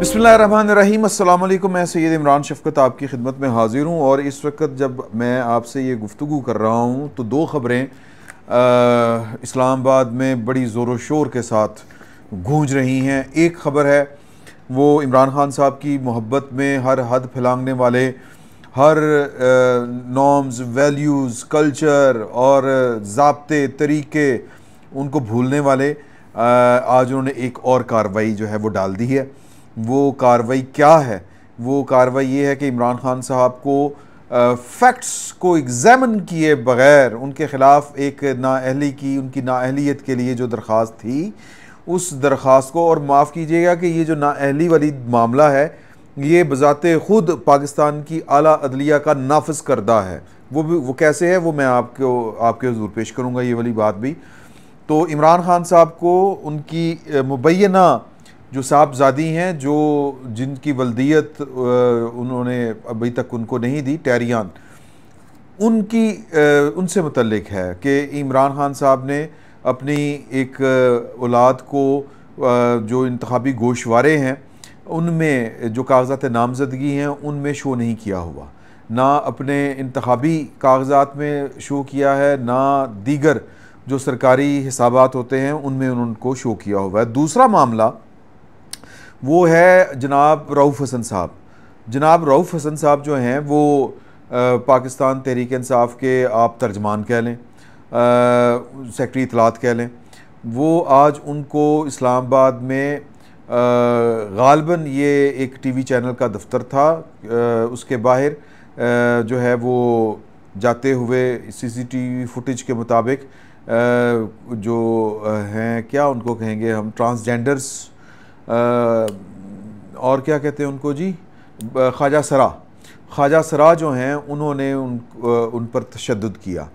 बसमीम अल्लाम मैं सैद इमरान शफकत आपकी खिदमत में हाज़िर हूँ और इस वक्त जब मैं आपसे ये गुफ्तु कर रहा हूँ तो दो ख़बरें इस्लामाबाद में बड़ी ज़ोर शोर के साथ गूंज रही हैं एक ख़बर है वो इमरान ख़ान साहब की मोहब्बत में हर हद फैलांगने वाले हर नॉर्म्स वैल्यूज़ कल्चर और जबते तरीके उनको भूलने वाले आज उन्होंने एक और कार्रवाई जो है वो डाल दी है वो कार्रवाई क्या है वो कार्रवाई ये है कि इमरान खान साहब को फैक्ट्स को एग्ज़ामिन किए बग़ैर उनके ख़िलाफ़ एक नाअहली की उनकी नााहलीत के लिए जो दरख्वास्त थी उस दरख्वास्त को और माफ़ कीजिएगा कि ये जो नाअहली वाली मामला है ये बज़ात ख़ुद पाकिस्तान की अली अदलिया का नाफज करदा है वो भी वो कैसे है वो मैं आपको आपके हजूर पेश करूँगा ये वाली बात भी तो इमरान खान साहब को उनकी मुबैना जो साहबजादी हैं जो जिनकी वल्दियत उन्होंने अभी तक उनको नहीं दी टैरियान उनकी उनसे मतलब है कि इमरान खान साहब ने अपनी एक औलाद को जो इंतबी गोशवारे हैं उनमें जो कागजात नामजदगी हैं उनमें शो नहीं किया हुआ ना अपने इंतबी कागजात में शो किया है ना दीगर जो सरकारी हिसाब होते हैं उनमें उनको शो किया हुआ है दूसरा मामला वो है जनाब रऊफ़ हसन साहब जनाब रऊफ़ हसन साहब जो हैं वो आ, पाकिस्तान तहरीक इंसाफ के आप तर्जमान कह लें सेक्रटरी इतलात कह लें वो आज उनको इस्लामाबाद में गालबन ये एक टीवी चैनल का दफ्तर था आ, उसके बाहर आ, जो है वो जाते हुए सीसीटीवी फुटेज के मुताबिक जो हैं क्या उनको कहेंगे हम ट्रांसजेंडर्स और क्या कहते हैं उनको जी ख्वाजा सरा ख्वाजा सरा जो हैं उन्होंने उन उन पर तशद किया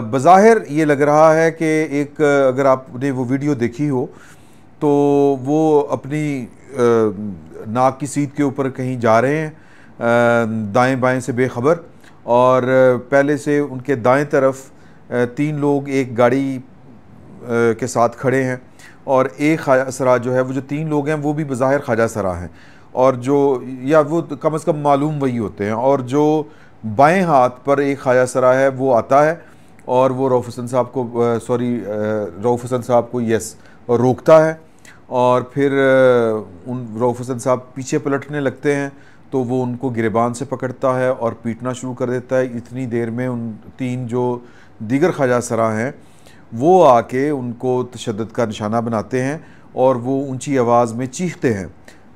बज़ाहिर ये लग रहा है कि एक अगर आपने वो वीडियो देखी हो तो वो अपनी नाक की सीध के ऊपर कहीं जा रहे हैं दाएं बाएं से बेखबर और पहले से उनके दाएं तरफ तीन लोग एक गाड़ी के साथ खड़े हैं और एक ख्वाजा सरा जो है वो जो तीन लोग हैं वो भी बाहिर ख्वाजा सरा हैं और जो या वो तो कम अज़ कम मालूम वही होते हैं और जो बाएँ हाथ पर एक ख्वाजा सरा है वो आता है और वो रऊफ़ हसन साहब को सॉरी रऊफ़ हसन साहब को यस रोकता है और फिर उन रऊफ़ हसन साहब पीछे पलटने लगते हैं तो वो उनको गिरबान से पकड़ता है और पीटना शुरू कर देता है इतनी देर में उन तीन जो दीगर ख्वाजा सरा हैं वो आके उनको तशद का निशाना बनाते हैं और वो ऊंची आवाज़ में चीखते हैं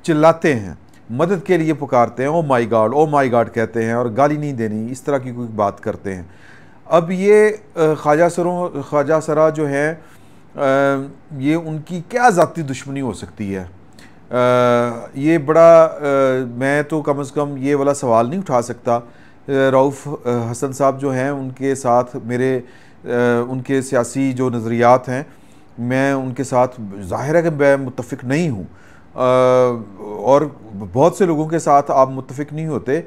चिल्लाते हैं मदद के लिए पुकारते हैं ओ माई गार्ड ओ माई गार्ड कहते हैं और गाली नहीं देनी इस तरह की कोई बात करते हैं अब ये ख्वाजा सरों ख्वाजा सरा जो है ये उनकी क्या ज़ाती दुश्मनी हो सकती है ये बड़ा मैं तो कम अज़ कम ये वाला सवाल नहीं उठा सकता रऊफ़ हसन साहब जो हैं उनके साथ मेरे उनके सियासी जो नज़रियात हैं मैं उनके साथ ज़ाहिर है कि मैं मुतफिक नहीं हूँ और बहुत से लोगों के साथ आप मुतफिक नहीं होते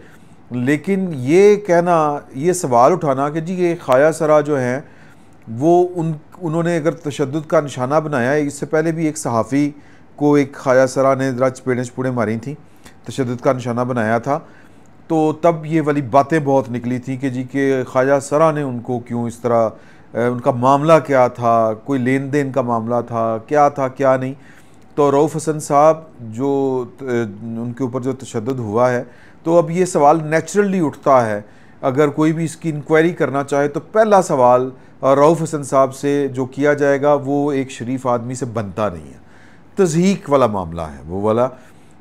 लेकिन ये कहना ये सवाल उठाना कि जी ये खाया सरा जो हैं वो उन उन्होंने अगर तशद का निशाना बनाया इससे पहले भी एक सहाफ़ी को एक खाया सरा ने ज़रा चपेड़ें चपूड़ें मारी थी तशद का निशाना बनाया था तो तब ये वाली बातें बहुत निकली थी कि जी के ख्वाजा सरा ने उनको क्यों इस तरह उनका मामला क्या था कोई लेन देन का मामला था क्या था क्या नहीं तो रऊफ़ हसन साहब जो उनके ऊपर जो तशद हुआ है तो अब ये सवाल नेचुरली उठता है अगर कोई भी इसकी इंक्वायरी करना चाहे तो पहला सवाल रऊफ़ हसन साहब से जो किया जाएगा वो एक शरीफ आदमी से बनता नहीं है तजहीक वाला मामला है वो वाला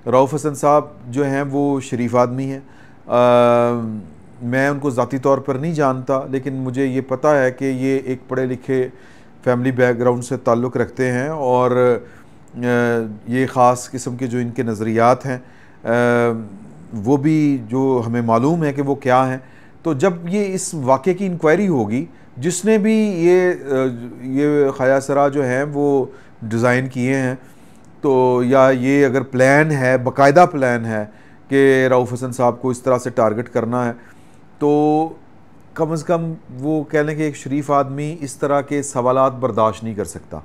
रऊफ़ हसन साहब जो हैं वो शरीफ आदमी हैं मैं उनको ज़ाती तौर पर नहीं जानता लेकिन मुझे ये पता है कि ये एक पढ़े लिखे फैमिली बैकग्राउंड से ताल्लुक़ रखते हैं और ये ख़ास किस्म के जो इनके नज़रियात हैं वो भी जो हमें मालूम है कि वो क्या हैं तो जब ये इस वाक़े की इंक्वायरी होगी जिसने भी ये ये खया सरा जो हैं वो डिज़ाइन किए हैं तो या ये अगर प्लान है बाकायदा प्लान है कि राउफ हसन साहब को इस तरह से टारगेट करना है तो कम से कम वो कह लें कि एक शरीफ आदमी इस तरह के सवाल बर्दाश्त नहीं कर सकता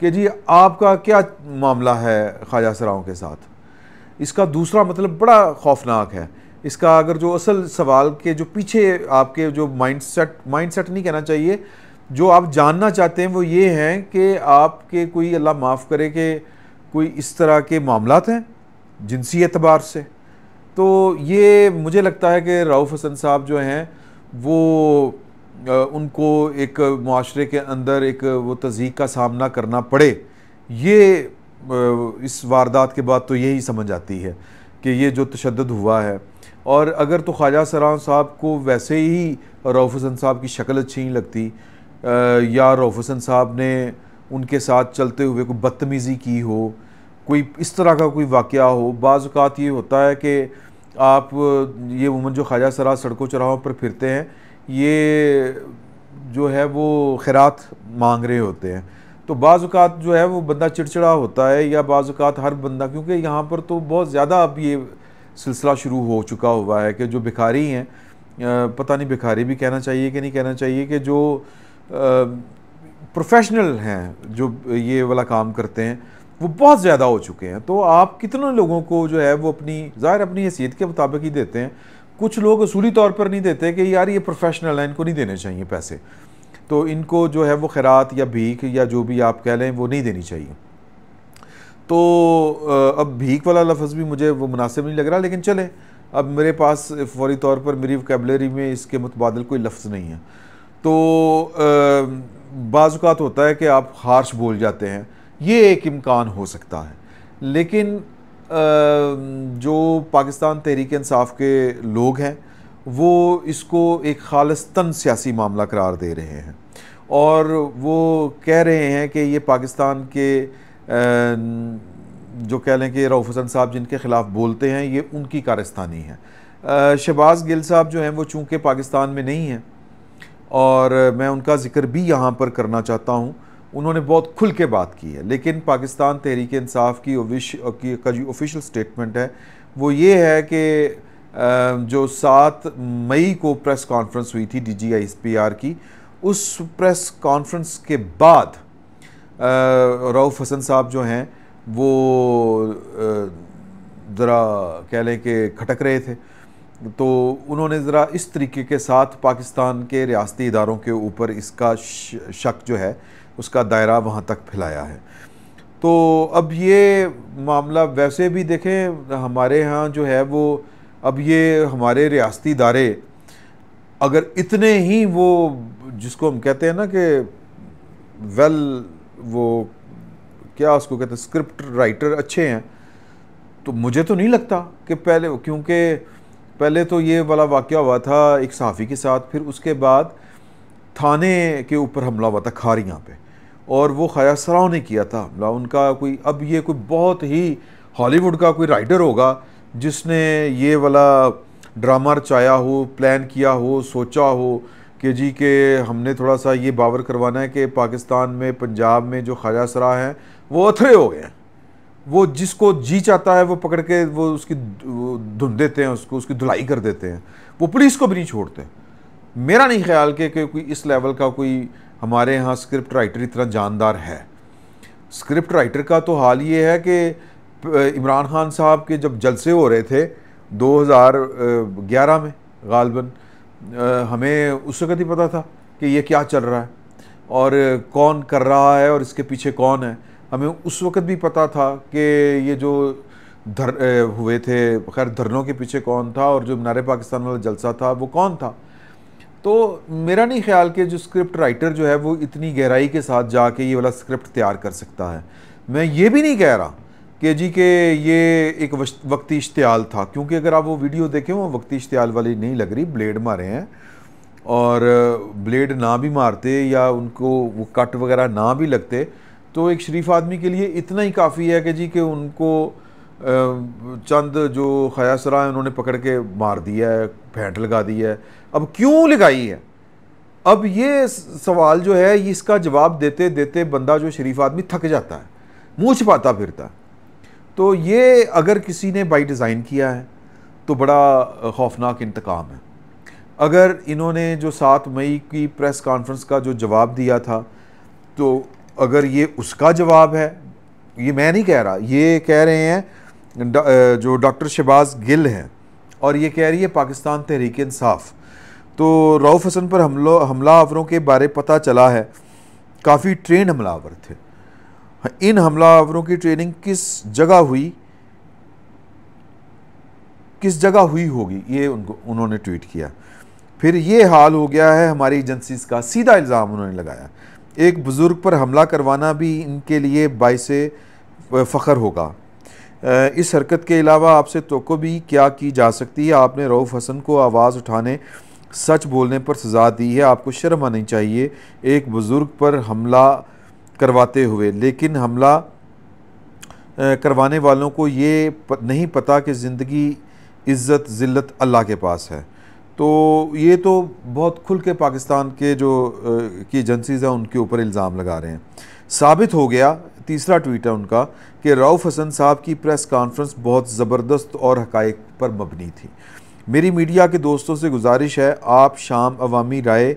कि जी आपका क्या मामला है ख्वाजा सराओं के साथ इसका दूसरा मतलब बड़ा खौफनाक है इसका अगर जो असल सवाल के जो पीछे आपके जो माइंड सेट माइंड सेट नहीं कहना चाहिए जो आप जानना चाहते हैं वो ये हैं कि आपके कोई अल्लाह माफ़ करे कि कोई इस तरह के मामला हैं जिनसी एतबार से तो ये मुझे लगता है कि राउफ हसन साहब जो हैं वो उनको एक माशरे के अंदर एक वो तजीक का सामना करना पड़े ये इस वारदात के बाद तो यही समझ आती है कि ये जो तशद हुआ है और अगर तो ख्वाजा सराव साहब को वैसे ही रऊफ़ हसन साहब की शक्ल अच्छी नहीं लगती या रऊफ़ हसन साहब ने उनके साथ चलते हुए कोई बदतमीज़ी की हो कोई इस तरह का कोई वाक़ हो बाज़ात ये होता है कि आप ये उमन जो ख्वाजा सरा सड़कों चौराहों पर फिरते हैं ये जो है वो खैरात मांग रहे होते हैं तो बाज़ात जो है वो बंदा चिड़चिड़ा होता है या बाज़ात हर बंदा क्योंकि यहाँ पर तो बहुत ज़्यादा अब ये सिलसिला शुरू हो चुका हुआ है कि जो भिखारी हैं पता नहीं भिखारी भी कहना चाहिए कि नहीं कहना चाहिए कि जो प्रोफेशनल हैं जो ये वाला काम करते हैं वो बहुत ज़्यादा हो चुके हैं तो आप कितने लोगों को जो है वो अपनी ज़ाहिर अपनी हैसियत के मुताबिक ही देते हैं कुछ लोग असूली तौर पर नहीं देते कि यार ये प्रोफेशनल है इनको नहीं देने चाहिए पैसे तो इनको जो है वो खैरात या भीख या जो भी आप कह लें वो नहीं देनी चाहिए तो अब भीख वाला लफ्ज़ भी मुझे वो मुनासिब नहीं लग रहा लेकिन चले अब मेरे पास फौरी तौर पर मेरी वैबलरी में इसके मुतबादल कोई लफ्ज़ नहीं है तो बाज़ात होता है कि आप हार्श बोल जाते हैं ये एक इम्कान हो सकता है लेकिन जो पाकिस्तान तहरीक इंसाफ के लोग हैं वो इसको एक खालस्तन सियासी मामला करार दे रहे हैं और वो कह रहे हैं कि ये पाकिस्तान के जो कह लें कि रऊफ़ हसन साहब जिनके ख़िलाफ़ बोलते हैं ये उनकी कारस्तानी है शहबाज़ गिल साहब जो हैं वो चूँकि पाकिस्तान में नहीं हैं और मैं उनका ज़िक्र भी यहाँ पर करना चाहता हूँ उन्होंने बहुत खुल के बात की है लेकिन पाकिस्तान तहरीक इंसाफ की का जो ऑफिशियल स्टेटमेंट है वो ये है कि जो सात मई को प्रेस कॉन्फ्रेंस हुई थी D G I S P R की उस प्रेस कॉन्फ्रेंस के बाद रऊफ़ हसन साहब जो हैं वो ज़रा कह लें कि खटक रहे थे तो उन्होंने ज़रा इस तरीके के साथ पाकिस्तान के रियासती इदारों के ऊपर इसका शक जो है उसका दायरा वहाँ तक फैलाया है तो अब ये मामला वैसे भी देखें हमारे यहाँ जो है वो अब ये हमारे रियासती इदारे अगर इतने ही वो जिसको हम कहते हैं ना कि वेल वो क्या उसको कहते हैं स्क्रिप्ट राइटर अच्छे हैं तो मुझे तो नहीं लगता कि पहले क्योंकि पहले तो ये वाला वाक़ हुआ था एक सहाफ़ी के साथ फिर उसके बाद थाने के ऊपर हमला हुआ था खारियाँ पे और वो सराव ने किया था हमला उनका कोई अब ये कोई बहुत ही हॉलीवुड का कोई राइटर होगा जिसने ये वाला ड्रामा रचाया हो प्लान किया हो सोचा हो कि जी के हमने थोड़ा सा ये बावर करवाना है कि पाकिस्तान में पंजाब में जो ख्वाजा सरा हैं वो अथरे हो गए हैं वो जिसको जी चाहता है वो पकड़ के वो उसकी धुन देते हैं उसको उसकी धुलाई कर देते हैं वो पुलिस को भी नहीं छोड़ते मेरा नहीं ख्याल कि कोई इस लेवल का कोई हमारे यहाँ स्क्रिप्ट राइटर इतना जानदार है स्क्रिप्ट राइटर का तो हाल ये है कि इमरान खान साहब के जब जलसे हो रहे थे 2011 में गालबन हमें उस वक़्त ही पता था कि ये क्या चल रहा है और कौन कर रहा है और इसके पीछे कौन है हमें उस वक़्त भी पता था कि ये जो धर हुए थे खैर धरनों के पीछे कौन था और जो मीनार पाकिस्तान वाला जलसा था वो कौन था तो मेरा नहीं ख्याल कि जो स्क्रिप्ट राइटर जो है वो इतनी गहराई के साथ जाके ये वाला स्क्रिप्ट तैयार कर सकता है मैं ये भी नहीं कह रहा कि जी के ये एक वक्ती इश्तियाल था क्योंकि अगर आप वो वीडियो देखें वो वक्ती इश्तियाल वाली नहीं लग रही ब्लेड मारे हैं और ब्लेड ना भी मारते या उनको वो कट वगैरह ना भी लगते तो एक शरीफ आदमी के लिए इतना ही काफ़ी है कि जी कि उनको चंद जो खयासरा है उन्होंने पकड़ के मार दिया है फेंट लगा दी है अब क्यों लगाई है अब ये सवाल जो है इसका जवाब देते देते बंदा जो शरीफ आदमी थक जाता है मुँह छिपाता फिरता तो ये अगर किसी ने बाई डिज़ाइन किया है तो बड़ा खौफनाक इंतकाम है अगर इन्होंने जो सात मई की प्रेस कॉन्फ्रेंस का जो जवाब दिया था तो अगर ये उसका जवाब है ये मैं नहीं कह रहा ये कह रहे हैं जो डॉक्टर शहबाज गिल हैं और ये कह रही है पाकिस्तान तहरीक इंसाफ़ तो रऊफ़ हसन पर हमलो हमलावरों के बारे पता चला है काफ़ी ट्रेन हमलावर थे हाँ, इन हमलावरों की ट्रेनिंग किस जगह हुई किस जगह हुई होगी ये उनको उन्होंने ट्वीट किया फिर ये हाल हो गया है हमारी एजेंसीज़ का सीधा इल्ज़ाम उन्होंने लगाया एक बुज़ुर्ग पर हमला करवाना भी इनके लिए बायस फ़ख्र होगा इस हरकत के अलावा आपसे तो भी क्या की जा सकती है आपने रऊफ़ हसन को आवाज़ उठाने सच बोलने पर सज़ा दी है आपको शर्म आनी चाहिए एक बुज़ुर्ग पर हमला करवाते हुए लेकिन हमला करवाने वालों को ये नहीं पता कि ज़िंदगी इज़्ज़त ज़िल्लत अल्लाह के पास है तो ये तो बहुत खुल के पाकिस्तान के जो की एजेंसीज़ हैं उनके ऊपर इल्ज़ाम लगा रहे हैं साबित हो गया तीसरा ट्वीट है उनका कि राउफ हसन साहब की प्रेस कॉन्फ्रेंस बहुत ज़बरदस्त और हकाइक पर मबनी थी मेरी मीडिया के दोस्तों से गुजारिश है आप शाम अवामी राय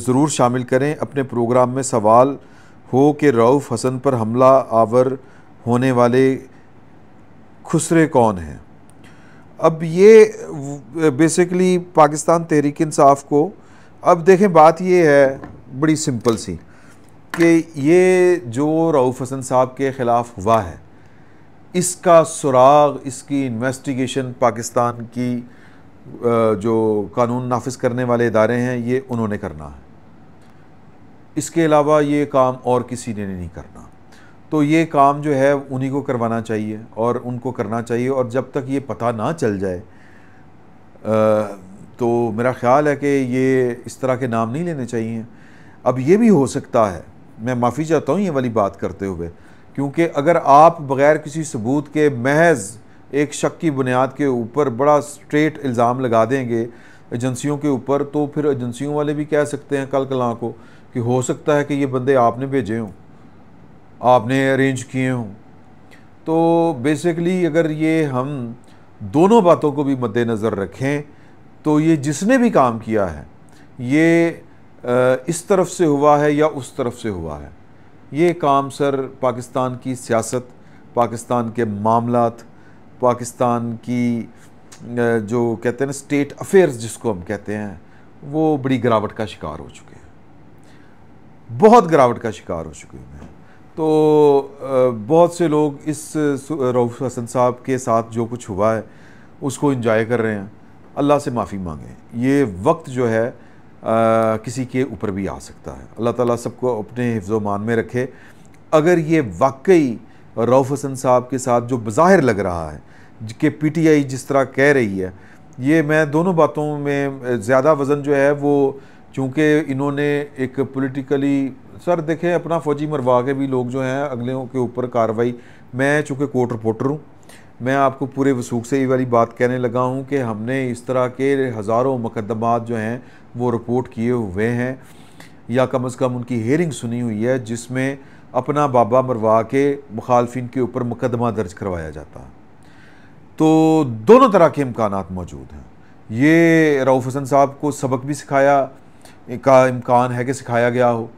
ज़रूर शामिल करें अपने प्रोग्राम में सवाल हो कि रऊफ़ हसन पर हमला आवर होने वाले खुसरे कौन हैं अब ये बेसिकली पाकिस्तान तहरीक इंसाफ को अब देखें बात ये है बड़ी सिंपल सी कि ये जो रऊफ़ हसन साहब के ख़िलाफ़ हुआ है इसका सुराग इसकी इन्वेस्टिगेशन पाकिस्तान की जो कानून नाफिज करने वाले इदारे हैं ये उन्होंने करना है इसके अलावा ये काम और किसी ने नहीं करना तो ये काम जो है उन्हीं को करवाना चाहिए और उनको करना चाहिए और जब तक ये पता ना चल जाए तो मेरा ख़्याल है कि ये इस तरह के नाम नहीं लेने चाहिए अब ये भी हो सकता है मैं माफ़ी चाहता हूँ ये वाली बात करते हुए क्योंकि अगर आप बग़ैर किसी सबूत के महज एक शक की बुनियाद के ऊपर बड़ा स्ट्रेट इल्ज़ाम लगा देंगे एजेंसियों के ऊपर तो फिर एजेंसियों वाले भी कह सकते हैं कल कलां को कि हो सकता है कि ये बंदे आपने भेजे हों आपने अरेंज किए हों तो बेसिकली अगर ये हम दोनों बातों को भी मद्देनज़र रखें तो ये जिसने भी काम किया है ये इस तरफ से हुआ है या उस तरफ से हुआ है ये काम सर पाकिस्तान की सियासत पाकिस्तान के मामला पाकिस्तान की जो कहते हैं स्टेट अफेयर्स जिसको हम कहते हैं वो बड़ी गिरावट का शिकार हो चुके हैं बहुत गिरावट का शिकार हो चुके हैं तो बहुत से लोग इस रऊफ़ हसन साहब के साथ जो कुछ हुआ है उसको इंजॉय कर रहे हैं अल्लाह से माफ़ी मांगें ये वक्त जो है किसी के ऊपर भी आ सकता है अल्लाह ताला सबको अपने हिफ्ज़ मान में रखे अगर ये वाकई रऊफ़ हसन साहब के साथ जो बज़ाहिर लग रहा है कि पीटीआई जिस तरह कह रही है ये मैं दोनों बातों में ज़्यादा वज़न जो है वो चूँकि इन्होंने एक पोलिटिकली सर देखें अपना फ़ौजी मरवा के भी लोग जो हैं अगले के ऊपर कार्रवाई मैं चूँकि कोर्ट रिपोर्टर हूँ मैं आपको पूरे वसूख से ये वाली बात कहने लगा हूँ कि हमने इस तरह के हज़ारों मुकदमात जो हैं वो रिपोर्ट किए हुए हैं या कम अज़ कम उनकी हेयरिंग सुनी हुई है जिसमें अपना बाबा मरवा के मुखालफिन के ऊपर मुकदमा दर्ज करवाया जाता है तो दोनों तरह के इम्कान मौजूद हैं ये रऊफ़ हसन साहब को सबक भी सिखाया का इम्कान है कि सिखाया गया हो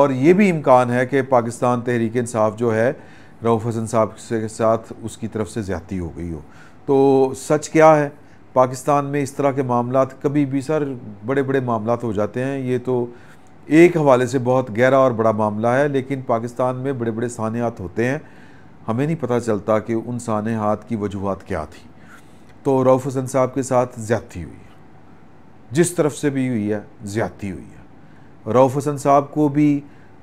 और ये भी इम्कान है कि पाकिस्तान तहरीक इंसाफ जो है रऊफ़ हसन साहब के साथ उसकी तरफ से ज़्यादती हो गई हो तो सच क्या है पाकिस्तान में इस तरह के मामला कभी भी सर बड़े बड़े मामला हो जाते हैं ये तो एक हवाले से बहुत गहरा और बड़ा मामला है लेकिन पाकिस्तान में बड़े बड़े सानियात होते हैं हमें नहीं पता चलता कि उन सानहात की वजूहत क्या थी तो रऊफ़ हसन साहब के साथ ज़्यादती हुई है जिस तरफ से भी हुई है ज़्यादती हुई है रऊफ़ हसन साहब को भी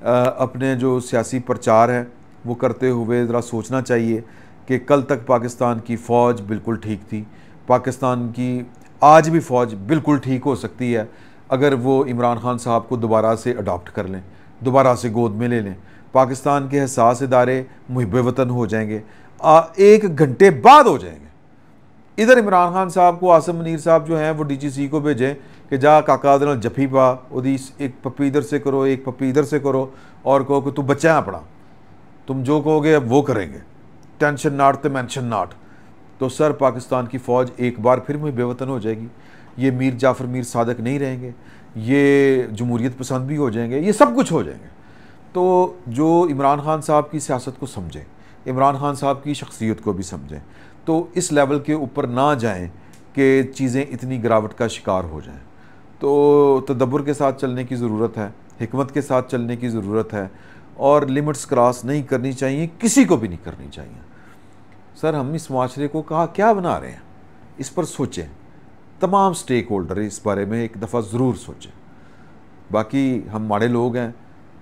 आ, अपने जो सियासी प्रचार है वो करते हुए ज़रा सोचना चाहिए कि कल तक पाकिस्तान की फ़ौज बिल्कुल ठीक थी पाकिस्तान की आज भी फ़ौज बिल्कुल ठीक हो सकती है अगर वो इमरान खान साहब को दोबारा से अडॉप्ट कर लें दोबारा से गोद में ले लें पाकिस्तान के हसास इदारे मुहब वतन हो जाएंगे आ, एक घंटे बाद हो जाएंगे इधर इमरान खान साहब को आसम मनीर साहब जो हैं वो डीजीसी को भेजें कि जा काका जफी पा ओदी एक पप्पी इधर से करो एक पप्पी इधर से करो और कहो कि तू बचाएँ अपना तुम जो कहोगे अब वो करेंगे टेंशन नाट तो मैंशन नाट तो सर पाकिस्तान की फ़ौज एक बार फिर में बेवतन हो जाएगी ये मीर जाफ़र मीर सादक नहीं रहेंगे ये जमहूरीत पसंद भी हो जाएंगे ये सब कुछ हो जाएंगे तो जो इमरान खान साहब की सियासत को समझें इमरान खान साहब की शख्सियत को भी समझें तो इस लेवल के ऊपर ना जाएं कि चीज़ें इतनी गिरावट का शिकार हो जाएं तो तदब्बर के साथ चलने की ज़रूरत है हमत के साथ चलने की ज़रूरत है और लिमिट्स क्रॉस नहीं करनी चाहिए किसी को भी नहीं करनी चाहिए सर हम इस माशरे को कहा क्या बना रहे हैं इस पर सोचें तमाम स्टेक होल्डर इस बारे में एक दफ़ा ज़रूर सोचें बाकी हम माड़े लोग हैं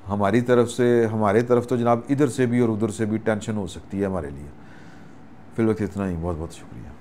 हमारी तरफ से हमारे तरफ तो जनाब इधर से भी और उधर से भी टेंशन हो सकती है हमारे लिए फिलहाल इतना ही बहुत बहुत शुक्रिया